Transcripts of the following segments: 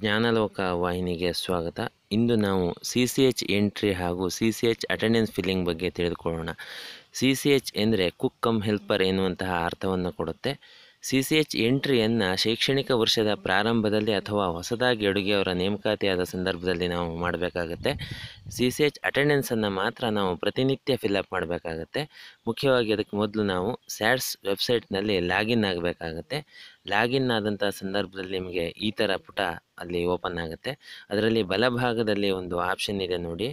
ಜ್ಞಾನಲೋಕ ವಾಹಿನಿಗೆ ಸ್ವಾಗತ ಇಂದು ನಾವು ಸಿ ಸಿ ಎಚ್ ಎಂಟ್ರಿ ಹಾಗೂ C C H attendance filling ಬಗ್ಗೆ ತಿಳಿದುಕೊಳ್ಳೋಣ ಸಿ ಸಿ ಎಚ್ ಎಂದರೆ ಕುಕ್ ಕಮ್ ಹೆಲ್ಪರ್ ಎನ್ನುವಂತಹ ಅರ್ಥವನ್ನು ಕೊಡುತ್ತೆ ಸಿ ಸಿ ಎಚ್ ಎಂಟ್ರಿಯನ್ನು ಶೈಕ್ಷಣಿಕ ವರ್ಷದ ಪ್ರಾರಂಭದಲ್ಲಿ ಅಥವಾ ಹೊಸದಾಗಿ ಅಡುಗೆಯವರ ನೇಮಕಾತಿಯಾದ ಸಂದರ್ಭದಲ್ಲಿ ನಾವು ಮಾಡಬೇಕಾಗತ್ತೆ ಸಿ ಸಿ ಎಚ್ ಅಟೆಂಡೆನ್ಸನ್ನು ಮಾತ್ರ ನಾವು ಪ್ರತಿನಿತ್ಯ ಫಿಲ್ಅಪ್ ಮಾಡಬೇಕಾಗತ್ತೆ ಮುಖ್ಯವಾಗಿ ಅದಕ್ಕೆ ಮೊದಲು ನಾವು ಸ್ಯಾಟ್ಸ್ ವೆಬ್ಸೈಟ್ನಲ್ಲಿ ಲಾಗಿನ್ ಆಗಬೇಕಾಗತ್ತೆ ಲಾಗಿನ್ ಆದಂಥ ಸಂದರ್ಭದಲ್ಲಿ ನಿಮಗೆ ಈ ಥರ ಪುಟ ಅಲ್ಲಿ ಓಪನ್ ಆಗುತ್ತೆ ಅದರಲ್ಲಿ ಬಲಭಾಗದಲ್ಲಿ ಒಂದು ಆಪ್ಷನ್ ಇದೆ ನೋಡಿ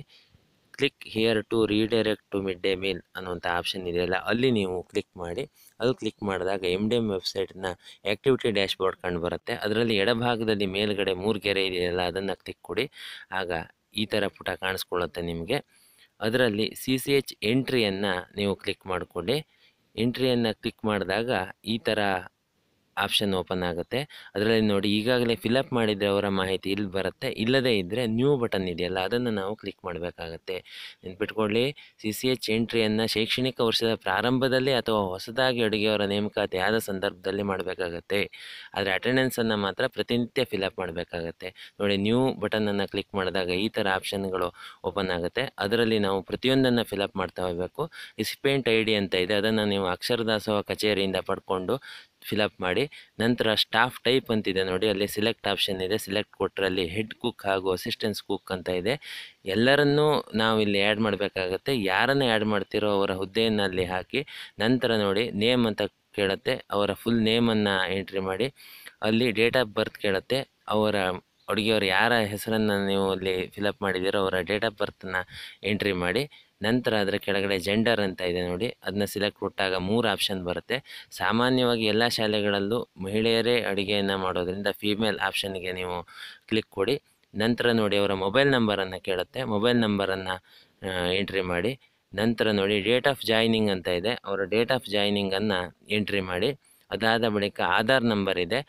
click here to redirect to mid day meal ಅನ್ನುವಂಥ ಆಪ್ಷನ್ ಇದೆಯಲ್ಲ ಅಲ್ಲಿ ನೀವು ಕ್ಲಿಕ್ ಮಾಡಿ ಅದು ಕ್ಲಿಕ್ ಮಾಡಿದಾಗ ಎಮ್ ಡಿ ಎಮ್ ವೆಬ್ಸೈಟ್ನ ಆ್ಯಕ್ಟಿವಿಟಿ ಡ್ಯಾಶ್ ಬೋರ್ಡ್ ಕಂಡು ಬರುತ್ತೆ ಅದರಲ್ಲಿ ಎಡಭಾಗದಲ್ಲಿ ಮೇಲ್ಗಡೆ ಮೂರು ಗೆರೆ ಇದೆಯಲ್ಲ ಅದನ್ನು ಕ್ಲಿಕ್ ಕೊಡಿ ಆಗ ಈ ಥರ ಪುಟ ಕಾಣಿಸ್ಕೊಳ್ಳುತ್ತೆ ನಿಮಗೆ ಅದರಲ್ಲಿ ಸಿ ಸಿ ಎಚ್ ಎಂಟ್ರಿಯನ್ನು ನೀವು ಕ್ಲಿಕ್ ಮಾಡಿಕೊಳ್ಳಿ ಎಂಟ್ರಿಯನ್ನು ಕ್ಲಿಕ್ ಮಾಡಿದಾಗ ಈ ಥರ ಆಪ್ಷನ್ ಓಪನ್ ಆಗುತ್ತೆ ಅದರಲ್ಲಿ ನೋಡಿ ಈಗಾಗಲೇ ಫಿಲಪ್ ಮಾಡಿದರೆ ಅವರ ಮಾಹಿತಿ ಇಲ್ಲಿ ಬರುತ್ತೆ ಇಲ್ಲದೇ ಇದ್ದರೆ ನ್ಯೂ ಬಟನ್ ಇದೆಯಲ್ಲ ಅದನ್ನು ನಾವು ಕ್ಲಿಕ್ ಮಾಡಬೇಕಾಗತ್ತೆ ನೆನ್ಪಿಟ್ಕೊಳ್ಳಿ ಸಿ ಸಿ ಎಚ್ ಎಂಟ್ರಿಯನ್ನು ಶೈಕ್ಷಣಿಕ ವರ್ಷದ ಪ್ರಾರಂಭದಲ್ಲಿ ಅಥವಾ ಹೊಸದಾಗಿ ಅಡುಗೆಯವರ ನೇಮಕಾತಿ ಆದ ಸಂದರ್ಭದಲ್ಲಿ ಮಾಡಬೇಕಾಗತ್ತೆ ಆದರೆ ಅಟೆಂಡೆನ್ಸನ್ನು ಮಾತ್ರ ಪ್ರತಿನಿತ್ಯ ಫಿಲಪ್ ಮಾಡಬೇಕಾಗತ್ತೆ ನೋಡಿ ನ್ಯೂ ಬಟನನ್ನು ಕ್ಲಿಕ್ ಮಾಡಿದಾಗ ಈ ಥರ ಆಪ್ಷನ್ಗಳು ಓಪನ್ ಆಗುತ್ತೆ ಅದರಲ್ಲಿ ನಾವು ಪ್ರತಿಯೊಂದನ್ನು ಫಿಲಪ್ ಮಾಡ್ತಾ ಹೋಗಬೇಕು ರಿಸಿಪೆಂಟ್ ಐ ಡಿ ಅಂತ ಇದೆ ಅದನ್ನು ನೀವು ಅಕ್ಷರದಾಸವ ಕಚೇರಿಯಿಂದ ಪಡ್ಕೊಂಡು ಫಿಲಪ್ ಮಾಡಿ ನಂತರ ಸ್ಟಾಫ್ ಟೈಪ್ ಅಂತಿದೆ ನೋಡಿ ಅಲ್ಲಿ ಸಿಲೆಕ್ಟ್ ಆಪ್ಷನ್ ಇದೆ ಸಿಲೆಕ್ಟ್ ಕೊಟ್ಟರೆ ಅಲ್ಲಿ ಹೆಡ್ ಕುಕ್ ಹಾಗೂ ಅಸಿಸ್ಟೆನ್ಸ್ ಕುಕ್ ಅಂತ ಇದೆ ಎಲ್ಲರನ್ನೂ ನಾವು ಇಲ್ಲಿ ಆ್ಯಡ್ ಮಾಡಬೇಕಾಗತ್ತೆ ಯಾರನ್ನು ಆ್ಯಡ್ ಮಾಡ್ತಿರೋ ಅವರ ಹುದ್ದೆಯನ್ನು ಅಲ್ಲಿ ಹಾಕಿ ನಂತರ ನೋಡಿ ನೇಮ್ ಅಂತ ಕೇಳುತ್ತೆ ಅವರ ಫುಲ್ ನೇಮನ್ನು ಎಂಟ್ರಿ ಮಾಡಿ ಅಲ್ಲಿ ಡೇಟ್ ಆಫ್ ಬರ್ತ್ ಕೇಳುತ್ತೆ ಅವರ ಅಡುಗೆಯವರು ಯಾರ ಹೆಸರನ್ನು ನೀವು ಅಲ್ಲಿ ಫಿಲಪ್ ಮಾಡಿದ್ದೀರೋ ಅವರ ಡೇಟ್ ಆಫ್ ಬರ್ತನ್ನು ಎಂಟ್ರಿ ಮಾಡಿ ನಂತರ ಅದರ ಕೆಳಗಡೆ ಜೆಂಡರ್ ಅಂತ ಇದೆ ನೋಡಿ ಅದನ್ನ ಸಿಲೆಕ್ಟ್ ಕೊಟ್ಟಾಗ ಮೂರು ಆಪ್ಷನ್ ಬರುತ್ತೆ ಸಾಮಾನ್ಯವಾಗಿ ಎಲ್ಲ ಶಾಲೆಗಳಲ್ಲೂ ಮಹಿಳೆಯರೇ ಅಡುಗೆಯನ್ನು ಮಾಡೋದರಿಂದ ಫೀಮೇಲ್ ಆಪ್ಷನ್ಗೆ ನೀವು ಕ್ಲಿಕ್ ಕೊಡಿ ನಂತರ ನೋಡಿ ಅವರ ಮೊಬೈಲ್ ನಂಬರನ್ನು ಕೇಳುತ್ತೆ ಮೊಬೈಲ್ ನಂಬರನ್ನು ಎಂಟ್ರಿ ಮಾಡಿ ನಂತರ ನೋಡಿ ಡೇಟ್ ಆಫ್ ಜಾಯ್ನಿಂಗ್ ಅಂತ ಇದೆ ಅವರ ಡೇಟ್ ಆಫ್ ಜಾಯ್ನಿಂಗನ್ನು ಎಂಟ್ರಿ ಮಾಡಿ ಅದಾದ ಬಳಿಕ ಆಧಾರ್ ನಂಬರ್ ಇದೆ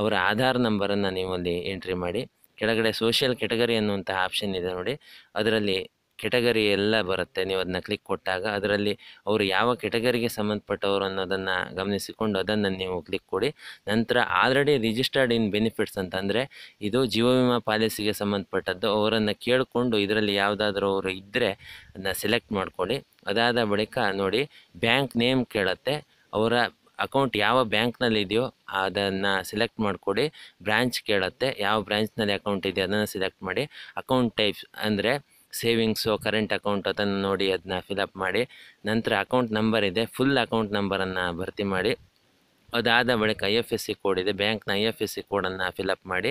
ಅವರ ಆಧಾರ್ ನಂಬರನ್ನು ನೀವು ಅಲ್ಲಿ ಎಂಟ್ರಿ ಮಾಡಿ ಕೆಳಗಡೆ ಸೋಷಿಯಲ್ ಕೆಟಗರಿ ಅನ್ನುವಂಥ ಆಪ್ಷನ್ ಇದೆ ನೋಡಿ ಅದರಲ್ಲಿ ಕೆಟಗರಿ ಎಲ್ಲ ಬರುತ್ತೆ ನೀವು ಅದನ್ನ ಕ್ಲಿಕ್ ಕೊಟ್ಟಾಗ ಅದರಲ್ಲಿ ಅವರು ಯಾವ ಕೆಟಗರಿಗೆ ಸಂಬಂಧಪಟ್ಟವರು ಅನ್ನೋದನ್ನು ಗಮನಿಸಿಕೊಂಡು ಅದನ್ನು ನೀವು ಕ್ಲಿಕ್ ಕೊಡಿ ನಂತರ ಆಲ್ರೆಡಿ ರಿಜಿಸ್ಟರ್ಡ್ ಇನ್ ಬೆನಿಫಿಟ್ಸ್ ಅಂತಂದರೆ ಇದು ಜೀವ ವಿಮಾ ಪಾಲಿಸಿಗೆ ಸಂಬಂಧಪಟ್ಟದ್ದು ಅವರನ್ನು ಕೇಳಿಕೊಂಡು ಇದರಲ್ಲಿ ಯಾವುದಾದ್ರೂ ಅವರು ಇದ್ದರೆ ಅದನ್ನ ಸೆಲೆಕ್ಟ್ ಮಾಡ್ಕೊಳ್ಳಿ ಅದಾದ ಬಳಿಕ ನೋಡಿ ಬ್ಯಾಂಕ್ ನೇಮ್ ಕೇಳುತ್ತೆ ಅವರ ಅಕೌಂಟ್ ಯಾವ ಬ್ಯಾಂಕ್ನಲ್ಲಿ ಇದೆಯೋ ಅದನ್ನು ಸೆಲೆಕ್ಟ್ ಮಾಡಿಕೊಡಿ ಬ್ರ್ಯಾಂಚ್ ಕೇಳುತ್ತೆ ಯಾವ ಬ್ರ್ಯಾಂಚ್ನಲ್ಲಿ ಅಕೌಂಟ್ ಇದೆಯೋ ಅದನ್ನು ಸೆಲೆಕ್ಟ್ ಮಾಡಿ ಅಕೌಂಟ್ ಟೈಪ್ಸ್ ಅಂದರೆ ಸೇವಿಂಗ್ಸು ಕರೆಂಟ್ ಅಕೌಂಟ್ ಅದನ್ನು ನೋಡಿ ಅದನ್ನ ಫಿಲಪ್ ಮಾಡಿ ನಂತರ ಅಕೌಂಟ್ ನಂಬರ್ ಇದೆ ಫುಲ್ ಅಕೌಂಟ್ ನಂಬರನ್ನು ಭರ್ತಿ ಮಾಡಿ ಅದಾದ ಬಳಿಕ I F S C code ಇದೆ ಬ್ಯಾಂಕ್ನ ಐ ಎಫ್ ಎಸ್ ಸಿ ಕೋಡನ್ನು ಫಿಲಪ್ ಮಾಡಿ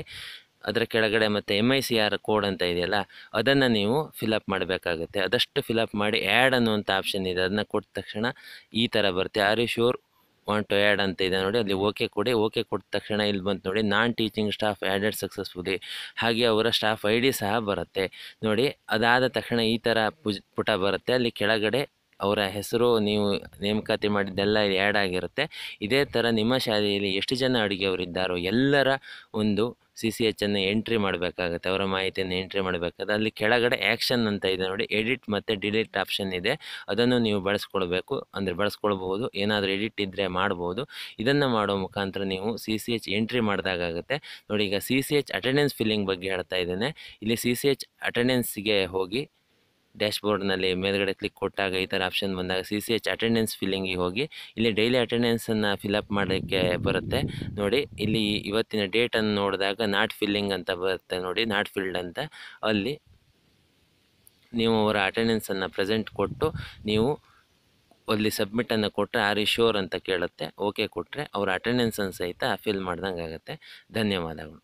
ಅದರ ಕೆಳಗಡೆ ಮತ್ತು M I C R code ಅಂತ ಇದೆಯಲ್ಲ ಅದನ್ನು ನೀವು ಫಿಲಪ್ ಮಾಡಬೇಕಾಗುತ್ತೆ ಅದಷ್ಟು ಫಿಲಪ್ ಮಾಡಿ ಆ್ಯಡ್ ಅನ್ನುವಂಥ ಆಪ್ಷನ್ ಇದೆ ಅದನ್ನು ಕೊಟ್ಟ ತಕ್ಷಣ ಈ ಥರ ಬರುತ್ತೆ are you sure want to add ಅಂತ ಇದೆ ನೋಡಿ ಅಲ್ಲಿ ಓಕೆ ಕೊಡಿ ಓಕೆ ಕೊಟ್ಟ ತಕ್ಷಣ ಇಲ್ಲಿ ಬಂತು ನೋಡಿ non teaching staff added successfully ಹಾಗೆ ಅವರ ಸ್ಟಾಫ್ ಐ ಡಿ ಸಹ ಬರುತ್ತೆ ನೋಡಿ ಅದಾದ ತಕ್ಷಣ ಈ ಥರ ಪುಟ ಬರುತ್ತೆ ಅಲ್ಲಿ ಕೆಳಗಡೆ ಅವರ ಹೆಸರು ನೀವು ನೇಮಕಾತಿ ಮಾಡಿದ್ದೆಲ್ಲ ಆ್ಯಡ್ ಆಗಿರುತ್ತೆ ಇದೇ ಥರ ನಿಮ್ಮ ಶಾಲೆಯಲ್ಲಿ ಎಷ್ಟು ಜನ ಅಡುಗೆಯವರಿದ್ದಾರೋ ಎಲ್ಲರ ಒಂದು ಸಿ ಸಿ ಎಚ್ಚನ್ನು ಎಂಟ್ರಿ ಮಾಡಬೇಕಾಗುತ್ತೆ ಅವರ ಮಾಹಿತಿಯನ್ನು ಎಂಟ್ರಿ ಮಾಡಬೇಕಾದ್ರೆ ಅಲ್ಲಿ ಕೆಳಗಡೆ ಆ್ಯಕ್ಷನ್ ಅಂತ ಇದೆ ನೋಡಿ ಎಡಿಟ್ ಮತ್ತು ಡಿಲೀಟ್ ಆಪ್ಷನ್ ಇದೆ ಅದನ್ನು ನೀವು ಬಳಸ್ಕೊಳ್ಬೇಕು ಅಂದರೆ ಬಳಸ್ಕೊಳ್ಬಹುದು ಏನಾದರೂ ಎಡಿಟ್ ಇದ್ದರೆ ಮಾಡ್ಬೋದು ಇದನ್ನು ಮಾಡೋ ಮುಖಾಂತರ ನೀವು ಸಿ ಸಿ ಎಚ್ ಎಂಟ್ರಿ ಮಾಡಿದಾಗುತ್ತೆ ನೋಡಿ ಈಗ C C H attendance filling ಬಗ್ಗೆ ಹೇಳ್ತಾ ಇದ್ದೇನೆ ಇಲ್ಲಿ ಸಿ ಸಿ ಎಚ್ ಅಟೆಂಡೆನ್ಸ್ಗೆ ಹೋಗಿ ಡ್ಯಾಶ್ ಬೋರ್ಡ್ನಲ್ಲಿ ಮೇಲ್ಗಡೆ ಕ್ಲಿಕ್ ಕೊಟ್ಟಾಗ ಈ ಥರ ಆಪ್ಷನ್ ಬಂದಾಗ ಸಿ ಸಿ ಎಚ್ ಅಟೆಂಡೆನ್ಸ್ ಫಿಲ್ಲಿಂಗಿಗೆ ಹೋಗಿ ಇಲ್ಲಿ ಡೈಲಿ ಅಟೆಂಡೆನ್ಸನ್ನು ಫಿಲ್ಅಪ್ ಮಾಡೋಕ್ಕೆ ಬರುತ್ತೆ ನೋಡಿ ಇಲ್ಲಿ ಇವತ್ತಿನ ಡೇಟನ್ನು ನೋಡಿದಾಗ ನಾಟ್ ಫಿಲ್ಲಿಂಗ್ ಅಂತ ಬರುತ್ತೆ ನೋಡಿ ನಾಟ್ ಫಿಲ್ಡ್ ಅಂತ ಅಲ್ಲಿ ನೀವು ಅವರ ಅಟೆಂಡೆನ್ಸನ್ನು ಪ್ರೆಸೆಂಟ್ ಕೊಟ್ಟು ನೀವು ಅಲ್ಲಿ ಸಬ್ಮಿಟನ್ನು ಕೊಟ್ಟರೆ ಆರ್ ಇಶ್ಯೂರ್ ಅಂತ ಕೇಳುತ್ತೆ ಓಕೆ ಕೊಟ್ಟರೆ ಅವರ ಅಟೆಂಡೆನ್ಸನ್ನು ಸಹಿತ ಫಿಲ್ ಮಾಡ್ದಂಗೆ ಆಗುತ್ತೆ ಧನ್ಯವಾದಗಳು